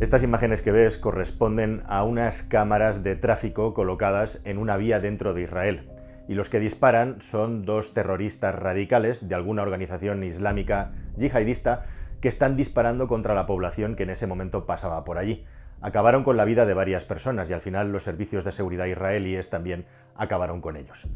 Estas imágenes que ves corresponden a unas cámaras de tráfico colocadas en una vía dentro de Israel, y los que disparan son dos terroristas radicales de alguna organización islámica yihadista que están disparando contra la población que en ese momento pasaba por allí. Acabaron con la vida de varias personas y al final los servicios de seguridad israelíes también acabaron con ellos.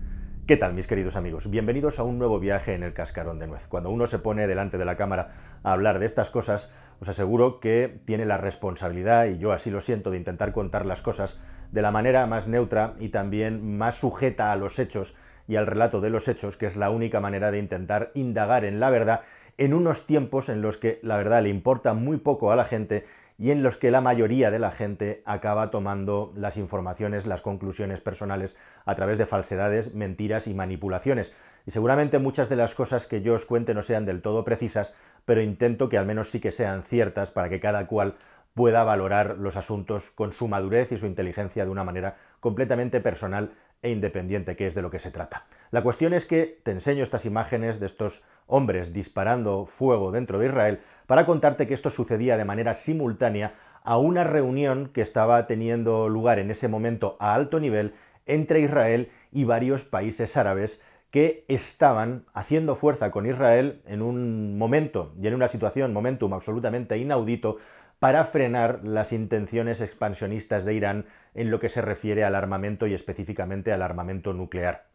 ¿Qué tal, mis queridos amigos? Bienvenidos a un nuevo viaje en el cascarón de nuez. Cuando uno se pone delante de la cámara a hablar de estas cosas, os aseguro que tiene la responsabilidad, y yo así lo siento, de intentar contar las cosas de la manera más neutra y también más sujeta a los hechos y al relato de los hechos, que es la única manera de intentar indagar en la verdad en unos tiempos en los que la verdad le importa muy poco a la gente y en los que la mayoría de la gente acaba tomando las informaciones, las conclusiones personales a través de falsedades, mentiras y manipulaciones. Y seguramente muchas de las cosas que yo os cuente no sean del todo precisas, pero intento que al menos sí que sean ciertas para que cada cual pueda valorar los asuntos con su madurez y su inteligencia de una manera completamente personal e independiente, que es de lo que se trata. La cuestión es que te enseño estas imágenes de estos hombres disparando fuego dentro de Israel para contarte que esto sucedía de manera simultánea a una reunión que estaba teniendo lugar en ese momento a alto nivel entre Israel y varios países árabes que estaban haciendo fuerza con Israel en un momento y en una situación, momentum absolutamente inaudito, para frenar las intenciones expansionistas de Irán en lo que se refiere al armamento y específicamente al armamento nuclear.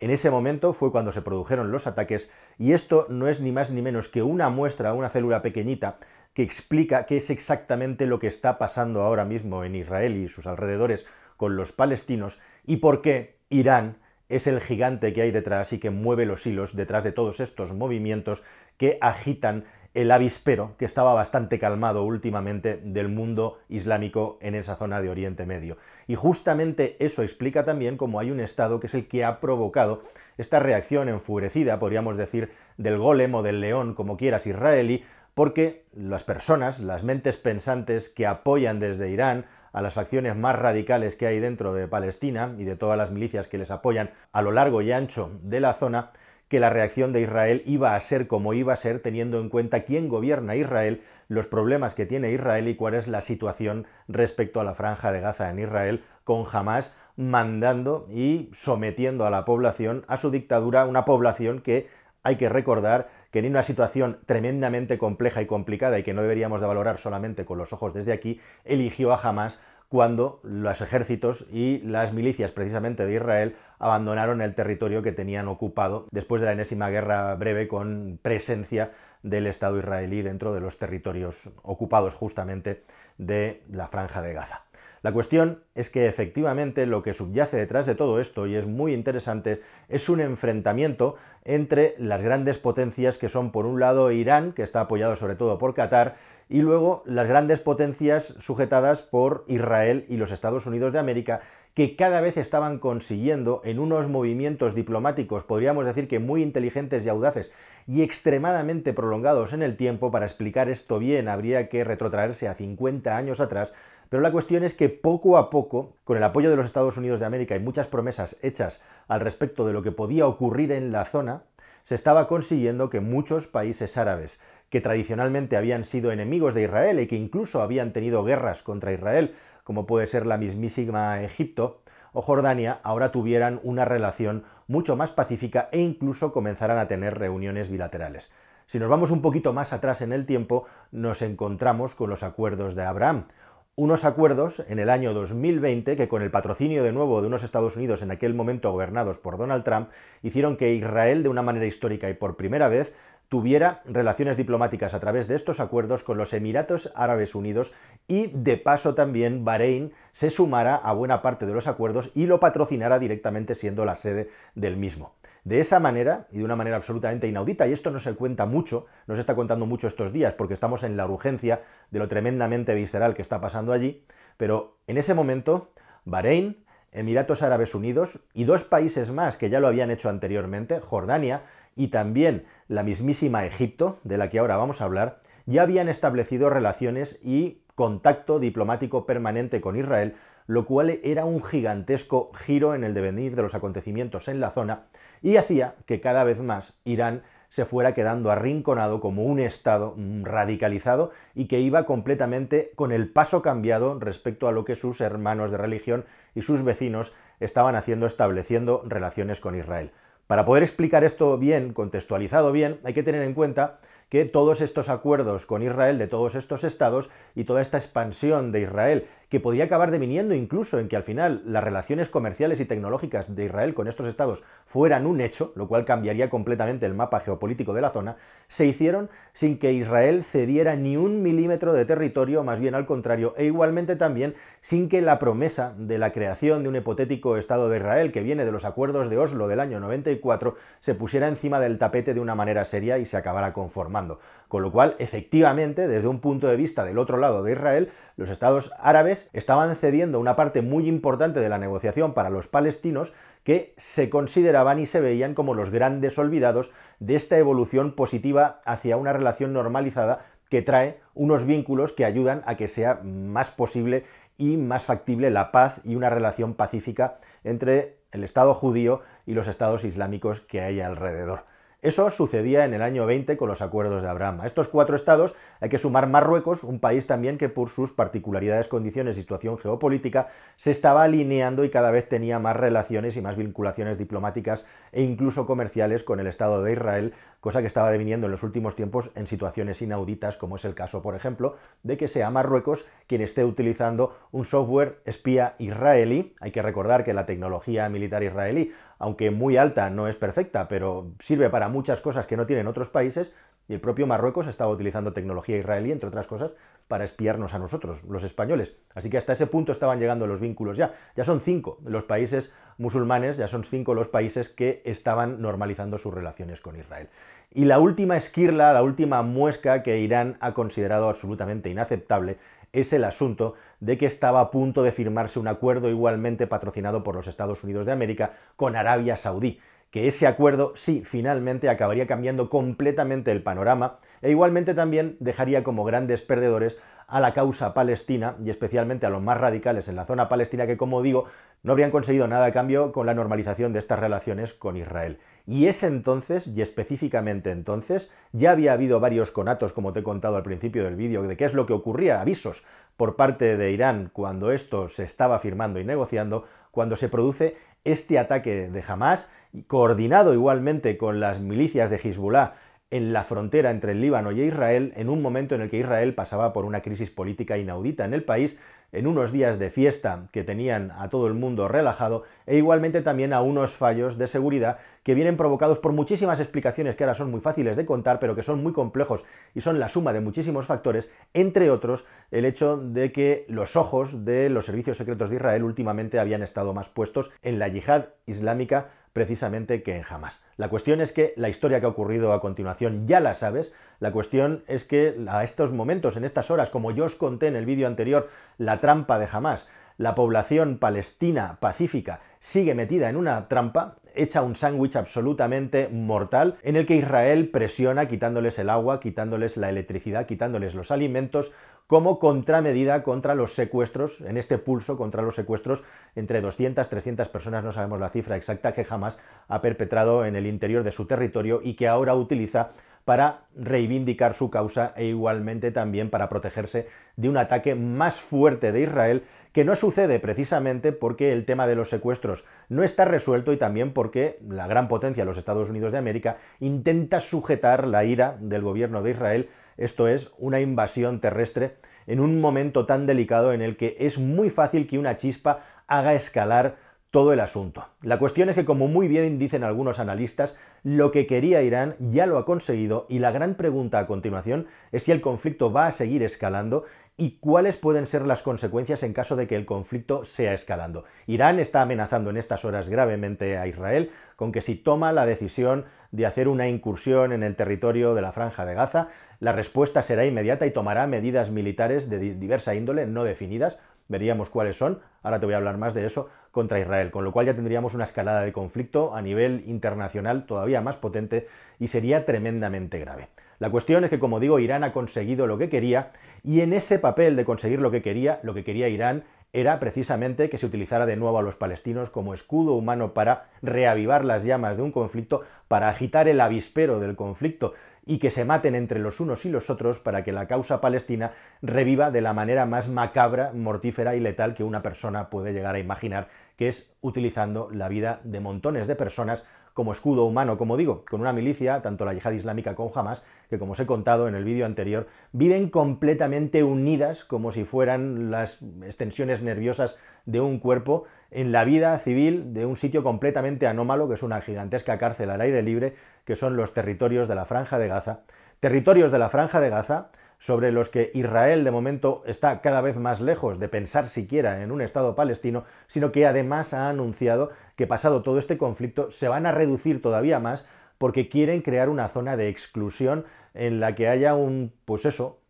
En ese momento fue cuando se produjeron los ataques y esto no es ni más ni menos que una muestra, una célula pequeñita, que explica qué es exactamente lo que está pasando ahora mismo en Israel y sus alrededores con los palestinos y por qué Irán es el gigante que hay detrás y que mueve los hilos detrás de todos estos movimientos que agitan el avispero que estaba bastante calmado últimamente del mundo islámico en esa zona de Oriente Medio. Y justamente eso explica también cómo hay un Estado que es el que ha provocado esta reacción enfurecida, podríamos decir, del golem o del león, como quieras, israelí, porque las personas, las mentes pensantes que apoyan desde Irán a las facciones más radicales que hay dentro de Palestina y de todas las milicias que les apoyan a lo largo y ancho de la zona, que la reacción de Israel iba a ser como iba a ser, teniendo en cuenta quién gobierna Israel, los problemas que tiene Israel y cuál es la situación respecto a la franja de Gaza en Israel, con Hamas mandando y sometiendo a la población a su dictadura, una población que hay que recordar que en una situación tremendamente compleja y complicada y que no deberíamos de valorar solamente con los ojos desde aquí, eligió a Hamas cuando los ejércitos y las milicias precisamente de Israel abandonaron el territorio que tenían ocupado después de la enésima guerra breve con presencia del Estado israelí dentro de los territorios ocupados justamente de la franja de Gaza. La cuestión es que efectivamente lo que subyace detrás de todo esto, y es muy interesante, es un enfrentamiento entre las grandes potencias que son por un lado Irán, que está apoyado sobre todo por Qatar, y luego las grandes potencias sujetadas por Israel y los Estados Unidos de América, que cada vez estaban consiguiendo en unos movimientos diplomáticos, podríamos decir que muy inteligentes y audaces, y extremadamente prolongados en el tiempo, para explicar esto bien habría que retrotraerse a 50 años atrás, pero la cuestión es que poco a poco, con el apoyo de los Estados Unidos de América y muchas promesas hechas al respecto de lo que podía ocurrir en la zona, se estaba consiguiendo que muchos países árabes, que tradicionalmente habían sido enemigos de Israel y que incluso habían tenido guerras contra Israel, como puede ser la mismísima Egipto o Jordania, ahora tuvieran una relación mucho más pacífica e incluso comenzaran a tener reuniones bilaterales. Si nos vamos un poquito más atrás en el tiempo, nos encontramos con los acuerdos de Abraham, unos acuerdos en el año 2020 que con el patrocinio de nuevo de unos Estados Unidos en aquel momento gobernados por Donald Trump hicieron que Israel de una manera histórica y por primera vez tuviera relaciones diplomáticas a través de estos acuerdos con los Emiratos Árabes Unidos y de paso también Bahrein se sumara a buena parte de los acuerdos y lo patrocinara directamente siendo la sede del mismo. De esa manera, y de una manera absolutamente inaudita, y esto no se cuenta mucho, no se está contando mucho estos días, porque estamos en la urgencia de lo tremendamente visceral que está pasando allí, pero en ese momento, Bahrein, Emiratos Árabes Unidos y dos países más que ya lo habían hecho anteriormente, Jordania y también la mismísima Egipto, de la que ahora vamos a hablar, ya habían establecido relaciones y contacto diplomático permanente con Israel, lo cual era un gigantesco giro en el devenir de los acontecimientos en la zona y hacía que cada vez más Irán se fuera quedando arrinconado como un Estado radicalizado y que iba completamente con el paso cambiado respecto a lo que sus hermanos de religión y sus vecinos estaban haciendo estableciendo relaciones con Israel. Para poder explicar esto bien, contextualizado bien, hay que tener en cuenta que todos estos acuerdos con Israel de todos estos estados y toda esta expansión de Israel, que podía acabar deviniendo incluso en que al final las relaciones comerciales y tecnológicas de Israel con estos estados fueran un hecho, lo cual cambiaría completamente el mapa geopolítico de la zona, se hicieron sin que Israel cediera ni un milímetro de territorio, más bien al contrario, e igualmente también sin que la promesa de la creación de un hipotético Estado de Israel que viene de los acuerdos de Oslo del año 94 se pusiera encima del tapete de una manera seria y se acabara conformando con lo cual, efectivamente, desde un punto de vista del otro lado de Israel, los estados árabes estaban cediendo una parte muy importante de la negociación para los palestinos que se consideraban y se veían como los grandes olvidados de esta evolución positiva hacia una relación normalizada que trae unos vínculos que ayudan a que sea más posible y más factible la paz y una relación pacífica entre el Estado judío y los estados islámicos que hay alrededor. Eso sucedía en el año 20 con los acuerdos de Abraham. A estos cuatro estados hay que sumar Marruecos, un país también que por sus particularidades, condiciones y situación geopolítica se estaba alineando y cada vez tenía más relaciones y más vinculaciones diplomáticas e incluso comerciales con el Estado de Israel, cosa que estaba deviniendo en los últimos tiempos en situaciones inauditas, como es el caso, por ejemplo, de que sea Marruecos quien esté utilizando un software espía israelí. Hay que recordar que la tecnología militar israelí aunque muy alta no es perfecta, pero sirve para muchas cosas que no tienen otros países, y el propio Marruecos estaba utilizando tecnología israelí, entre otras cosas, para espiarnos a nosotros, los españoles. Así que hasta ese punto estaban llegando los vínculos ya. Ya son cinco los países musulmanes, ya son cinco los países que estaban normalizando sus relaciones con Israel. Y la última esquirla, la última muesca que Irán ha considerado absolutamente inaceptable es el asunto de que estaba a punto de firmarse un acuerdo igualmente patrocinado por los Estados Unidos de América con Arabia Saudí que ese acuerdo sí finalmente acabaría cambiando completamente el panorama e igualmente también dejaría como grandes perdedores a la causa palestina y especialmente a los más radicales en la zona palestina que como digo no habrían conseguido nada a cambio con la normalización de estas relaciones con Israel. Y es entonces, y específicamente entonces, ya había habido varios conatos, como te he contado al principio del vídeo, de qué es lo que ocurría, avisos por parte de Irán cuando esto se estaba firmando y negociando, cuando se produce este ataque de Hamas, coordinado igualmente con las milicias de Hezbollah en la frontera entre el Líbano y Israel, en un momento en el que Israel pasaba por una crisis política inaudita en el país, en unos días de fiesta que tenían a todo el mundo relajado e igualmente también a unos fallos de seguridad que vienen provocados por muchísimas explicaciones que ahora son muy fáciles de contar pero que son muy complejos y son la suma de muchísimos factores, entre otros el hecho de que los ojos de los servicios secretos de Israel últimamente habían estado más puestos en la yihad islámica precisamente que en Hamas. La cuestión es que la historia que ha ocurrido a continuación ya la sabes, la cuestión es que a estos momentos, en estas horas, como yo os conté en el vídeo anterior, la trampa de Hamas, la población palestina pacífica sigue metida en una trampa, echa un sándwich absolutamente mortal en el que Israel presiona quitándoles el agua, quitándoles la electricidad, quitándoles los alimentos como contramedida contra los secuestros, en este pulso contra los secuestros, entre 200, 300 personas, no sabemos la cifra exacta, que jamás ha perpetrado en el interior de su territorio y que ahora utiliza para reivindicar su causa e igualmente también para protegerse de un ataque más fuerte de Israel, que no sucede precisamente porque el tema de los secuestros no está resuelto y también porque la gran potencia, los Estados Unidos de América, intenta sujetar la ira del gobierno de Israel, esto es, una invasión terrestre, en un momento tan delicado en el que es muy fácil que una chispa haga escalar todo el asunto. La cuestión es que, como muy bien dicen algunos analistas, lo que quería Irán ya lo ha conseguido y la gran pregunta a continuación es si el conflicto va a seguir escalando y cuáles pueden ser las consecuencias en caso de que el conflicto sea escalando. Irán está amenazando en estas horas gravemente a Israel con que si toma la decisión de hacer una incursión en el territorio de la franja de Gaza, la respuesta será inmediata y tomará medidas militares de diversa índole no definidas, veríamos cuáles son, ahora te voy a hablar más de eso, contra Israel, con lo cual ya tendríamos una escalada de conflicto a nivel internacional todavía más potente y sería tremendamente grave. La cuestión es que, como digo, Irán ha conseguido lo que quería y en ese papel de conseguir lo que quería, lo que quería Irán era precisamente que se utilizara de nuevo a los palestinos como escudo humano para reavivar las llamas de un conflicto, para agitar el avispero del conflicto y que se maten entre los unos y los otros para que la causa palestina reviva de la manera más macabra, mortífera y letal que una persona puede llegar a imaginar, que es utilizando la vida de montones de personas como escudo humano, como digo, con una milicia, tanto la yihad islámica como Hamas, que como os he contado en el vídeo anterior, viven completamente unidas como si fueran las extensiones nerviosas de un cuerpo en la vida civil de un sitio completamente anómalo, que es una gigantesca cárcel al aire libre, que son los territorios de la Franja de Gaza. Territorios de la Franja de Gaza sobre los que Israel de momento está cada vez más lejos de pensar siquiera en un Estado palestino, sino que además ha anunciado que pasado todo este conflicto se van a reducir todavía más porque quieren crear una zona de exclusión en la que haya un, pues eso,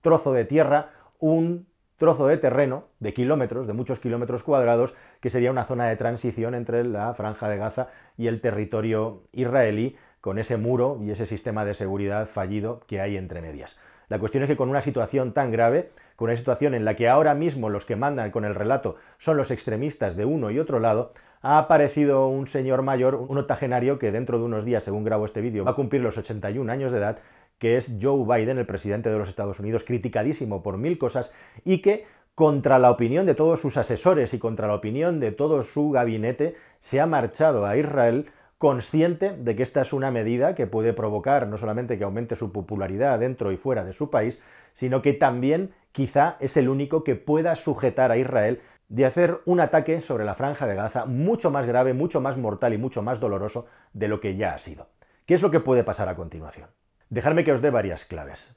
trozo de tierra, un trozo de terreno de kilómetros, de muchos kilómetros cuadrados, que sería una zona de transición entre la franja de Gaza y el territorio israelí, con ese muro y ese sistema de seguridad fallido que hay entre medias. La cuestión es que con una situación tan grave, con una situación en la que ahora mismo los que mandan con el relato son los extremistas de uno y otro lado, ha aparecido un señor mayor, un otagenario que dentro de unos días, según grabo este vídeo, va a cumplir los 81 años de edad, que es Joe Biden, el presidente de los Estados Unidos, criticadísimo por mil cosas y que contra la opinión de todos sus asesores y contra la opinión de todo su gabinete, se ha marchado a Israel consciente de que esta es una medida que puede provocar no solamente que aumente su popularidad dentro y fuera de su país, sino que también quizá es el único que pueda sujetar a Israel de hacer un ataque sobre la franja de Gaza mucho más grave, mucho más mortal y mucho más doloroso de lo que ya ha sido. ¿Qué es lo que puede pasar a continuación? Dejadme que os dé varias claves.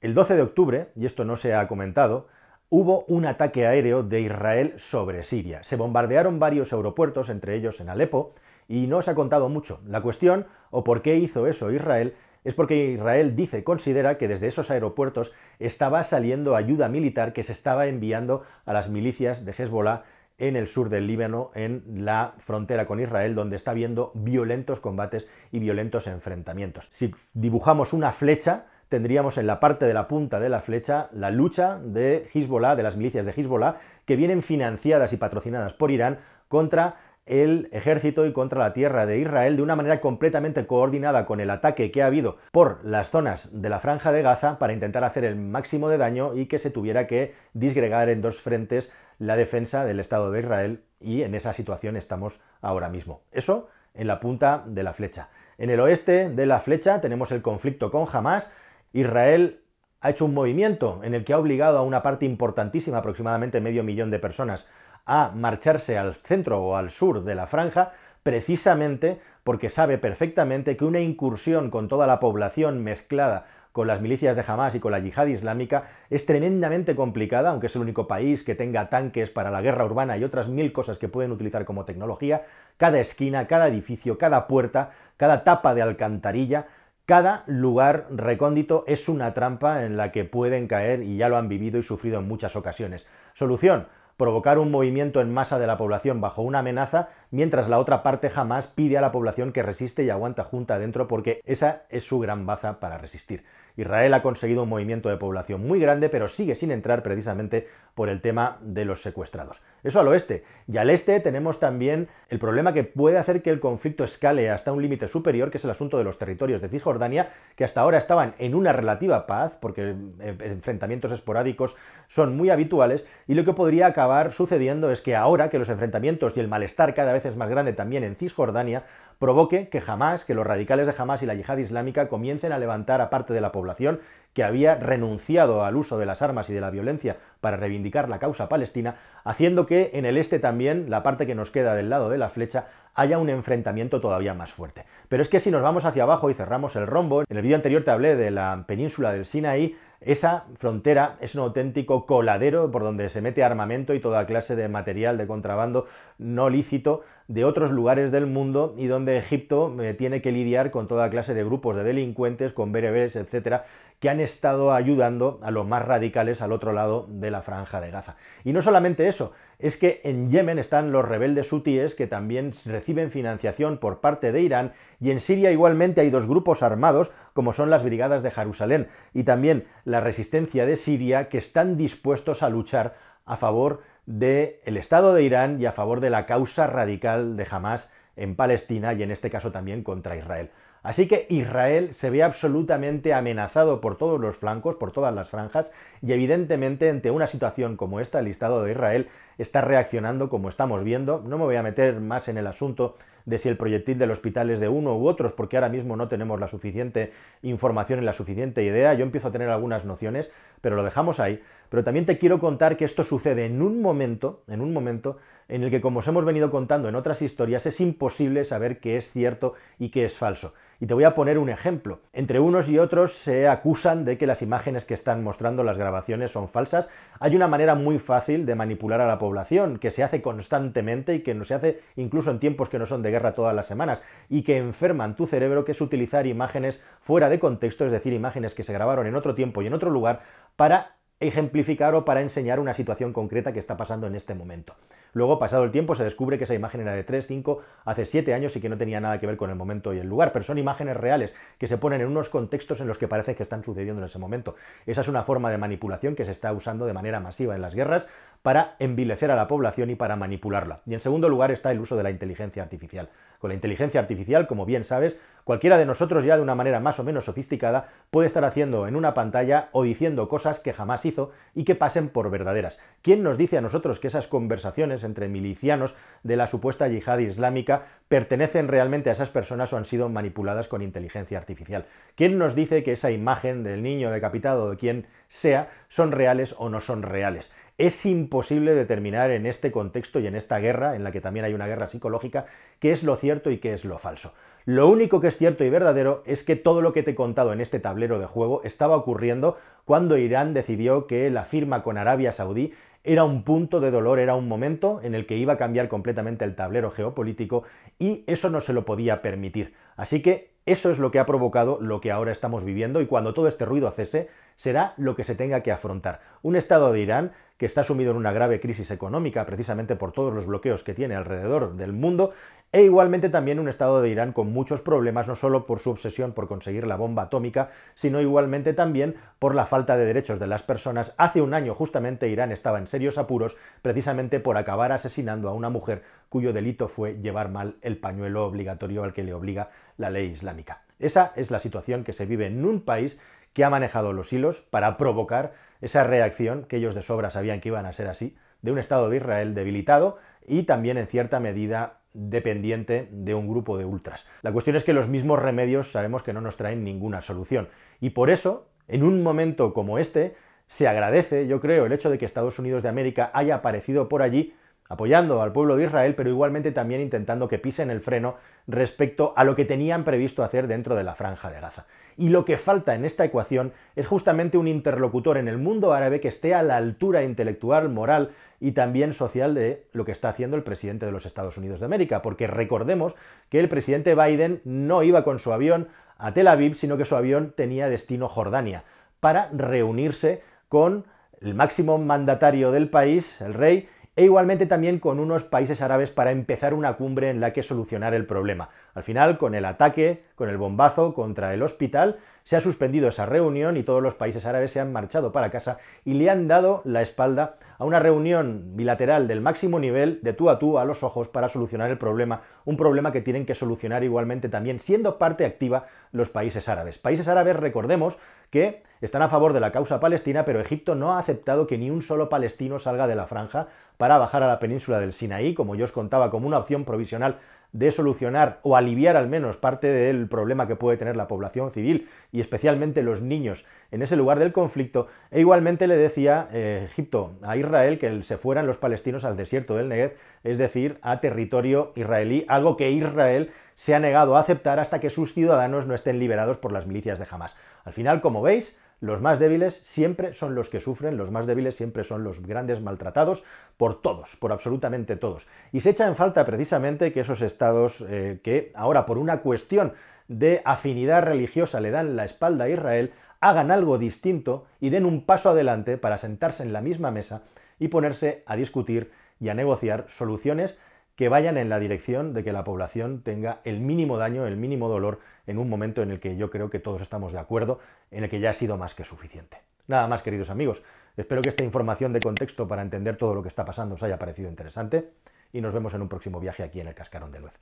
El 12 de octubre, y esto no se ha comentado, hubo un ataque aéreo de Israel sobre Siria. Se bombardearon varios aeropuertos, entre ellos en Alepo, y no se ha contado mucho. La cuestión, o por qué hizo eso Israel, es porque Israel dice, considera que desde esos aeropuertos estaba saliendo ayuda militar que se estaba enviando a las milicias de Hezbollah en el sur del Líbano, en la frontera con Israel, donde está habiendo violentos combates y violentos enfrentamientos. Si dibujamos una flecha, tendríamos en la parte de la punta de la flecha la lucha de Hezbollah, de las milicias de Hezbollah, que vienen financiadas y patrocinadas por Irán contra el ejército y contra la tierra de Israel de una manera completamente coordinada con el ataque que ha habido por las zonas de la franja de Gaza para intentar hacer el máximo de daño y que se tuviera que disgregar en dos frentes la defensa del Estado de Israel y en esa situación estamos ahora mismo. Eso en la punta de la flecha. En el oeste de la flecha tenemos el conflicto con Hamas, Israel ha hecho un movimiento en el que ha obligado a una parte importantísima, aproximadamente medio millón de personas, a marcharse al centro o al sur de la franja, precisamente porque sabe perfectamente que una incursión con toda la población mezclada con las milicias de Hamas y con la yihad islámica es tremendamente complicada, aunque es el único país que tenga tanques para la guerra urbana y otras mil cosas que pueden utilizar como tecnología, cada esquina, cada edificio, cada puerta, cada tapa de alcantarilla cada lugar recóndito es una trampa en la que pueden caer y ya lo han vivido y sufrido en muchas ocasiones. Solución, provocar un movimiento en masa de la población bajo una amenaza, mientras la otra parte jamás pide a la población que resiste y aguanta junta adentro porque esa es su gran baza para resistir. Israel ha conseguido un movimiento de población muy grande, pero sigue sin entrar precisamente por el tema de los secuestrados. Eso al oeste. Y al este tenemos también el problema que puede hacer que el conflicto escale hasta un límite superior, que es el asunto de los territorios de Cisjordania, que hasta ahora estaban en una relativa paz, porque eh, enfrentamientos esporádicos son muy habituales, y lo que podría acabar sucediendo es que ahora que los enfrentamientos y el malestar cada vez es más grande también en Cisjordania, provoque que jamás, que los radicales de Hamas y la yihad islámica comiencen a levantar a parte de la población que había renunciado al uso de las armas y de la violencia para reivindicar la causa palestina, haciendo que en el este también, la parte que nos queda del lado de la flecha, haya un enfrentamiento todavía más fuerte. Pero es que si nos vamos hacia abajo y cerramos el rombo, en el vídeo anterior te hablé de la península del Sinaí, esa frontera es un auténtico coladero por donde se mete armamento y toda clase de material de contrabando no lícito de otros lugares del mundo y donde Egipto eh, tiene que lidiar con toda clase de grupos de delincuentes, con bereberes, etcétera, que han estado ayudando a los más radicales al otro lado de la franja de Gaza. Y no solamente eso, es que en Yemen están los rebeldes hutíes que también reciben financiación por parte de Irán y en Siria igualmente hay dos grupos armados como son las brigadas de Jerusalén y también la resistencia de Siria que están dispuestos a luchar a favor del Estado de Irán y a favor de la causa radical de Hamas en Palestina y en este caso también contra Israel. Así que Israel se ve absolutamente amenazado por todos los flancos, por todas las franjas, y evidentemente ante una situación como esta, el Estado de Israel está reaccionando como estamos viendo. No me voy a meter más en el asunto de si el proyectil del hospital es de uno u otros, porque ahora mismo no tenemos la suficiente información y la suficiente idea. Yo empiezo a tener algunas nociones, pero lo dejamos ahí. Pero también te quiero contar que esto sucede en un momento, en un momento en el que, como os hemos venido contando en otras historias, es imposible saber qué es cierto y qué es falso. Y te voy a poner un ejemplo. Entre unos y otros se acusan de que las imágenes que están mostrando las grabaciones son falsas. Hay una manera muy fácil de manipular a la población, que se hace constantemente y que no se hace incluso en tiempos que no son de guerra todas las semanas, y que enferman tu cerebro, que es utilizar imágenes fuera de contexto, es decir, imágenes que se grabaron en otro tiempo y en otro lugar, para ejemplificar o para enseñar una situación concreta que está pasando en este momento. Luego, pasado el tiempo, se descubre que esa imagen era de 3, 5, hace 7 años y que no tenía nada que ver con el momento y el lugar, pero son imágenes reales que se ponen en unos contextos en los que parece que están sucediendo en ese momento. Esa es una forma de manipulación que se está usando de manera masiva en las guerras para envilecer a la población y para manipularla. Y en segundo lugar está el uso de la inteligencia artificial. Con la inteligencia artificial, como bien sabes, cualquiera de nosotros ya de una manera más o menos sofisticada puede estar haciendo en una pantalla o diciendo cosas que jamás hizo y que pasen por verdaderas. ¿Quién nos dice a nosotros que esas conversaciones, entre milicianos de la supuesta yihad islámica pertenecen realmente a esas personas o han sido manipuladas con inteligencia artificial. ¿Quién nos dice que esa imagen del niño decapitado de quien sea son reales o no son reales? Es imposible determinar en este contexto y en esta guerra, en la que también hay una guerra psicológica, qué es lo cierto y qué es lo falso. Lo único que es cierto y verdadero es que todo lo que te he contado en este tablero de juego estaba ocurriendo cuando Irán decidió que la firma con Arabia Saudí era un punto de dolor, era un momento en el que iba a cambiar completamente el tablero geopolítico y eso no se lo podía permitir. Así que eso es lo que ha provocado lo que ahora estamos viviendo y cuando todo este ruido cese, será lo que se tenga que afrontar. Un Estado de Irán que está sumido en una grave crisis económica precisamente por todos los bloqueos que tiene alrededor del mundo, e igualmente también un Estado de Irán con muchos problemas, no solo por su obsesión por conseguir la bomba atómica, sino igualmente también por la falta de derechos de las personas. Hace un año justamente Irán estaba en serios apuros precisamente por acabar asesinando a una mujer cuyo delito fue llevar mal el pañuelo obligatorio al que le obliga la ley islámica. Esa es la situación que se vive en un país que ha manejado los hilos para provocar esa reacción que ellos de sobra sabían que iban a ser así, de un Estado de Israel debilitado y también en cierta medida dependiente de un grupo de ultras. La cuestión es que los mismos remedios sabemos que no nos traen ninguna solución. Y por eso, en un momento como este, se agradece, yo creo, el hecho de que Estados Unidos de América haya aparecido por allí apoyando al pueblo de Israel, pero igualmente también intentando que pisen el freno respecto a lo que tenían previsto hacer dentro de la franja de Gaza. Y lo que falta en esta ecuación es justamente un interlocutor en el mundo árabe que esté a la altura intelectual, moral y también social de lo que está haciendo el presidente de los Estados Unidos de América, porque recordemos que el presidente Biden no iba con su avión a Tel Aviv, sino que su avión tenía destino Jordania, para reunirse con el máximo mandatario del país, el rey, e igualmente también con unos países árabes para empezar una cumbre en la que solucionar el problema. Al final, con el ataque, con el bombazo contra el hospital, se ha suspendido esa reunión y todos los países árabes se han marchado para casa y le han dado la espalda a una reunión bilateral del máximo nivel de tú a tú a los ojos para solucionar el problema, un problema que tienen que solucionar igualmente también siendo parte activa los países árabes. Países árabes, recordemos, que están a favor de la causa palestina, pero Egipto no ha aceptado que ni un solo palestino salga de la franja para bajar a la península del Sinaí, como yo os contaba, como una opción provisional de solucionar o aliviar al menos parte del problema que puede tener la población civil y especialmente los niños en ese lugar del conflicto. E igualmente le decía eh, Egipto a Israel que se fueran los palestinos al desierto del Negev, es decir, a territorio israelí, algo que Israel se ha negado a aceptar hasta que sus ciudadanos no estén liberados por las milicias de Hamas. Al final, como veis, los más débiles siempre son los que sufren, los más débiles siempre son los grandes maltratados por todos, por absolutamente todos. Y se echa en falta precisamente que esos estados eh, que ahora por una cuestión de afinidad religiosa le dan la espalda a Israel, hagan algo distinto y den un paso adelante para sentarse en la misma mesa y ponerse a discutir y a negociar soluciones que vayan en la dirección de que la población tenga el mínimo daño, el mínimo dolor, en un momento en el que yo creo que todos estamos de acuerdo, en el que ya ha sido más que suficiente. Nada más, queridos amigos. Espero que esta información de contexto para entender todo lo que está pasando os haya parecido interesante y nos vemos en un próximo viaje aquí en el Cascarón de Luz.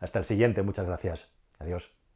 Hasta el siguiente, muchas gracias. Adiós.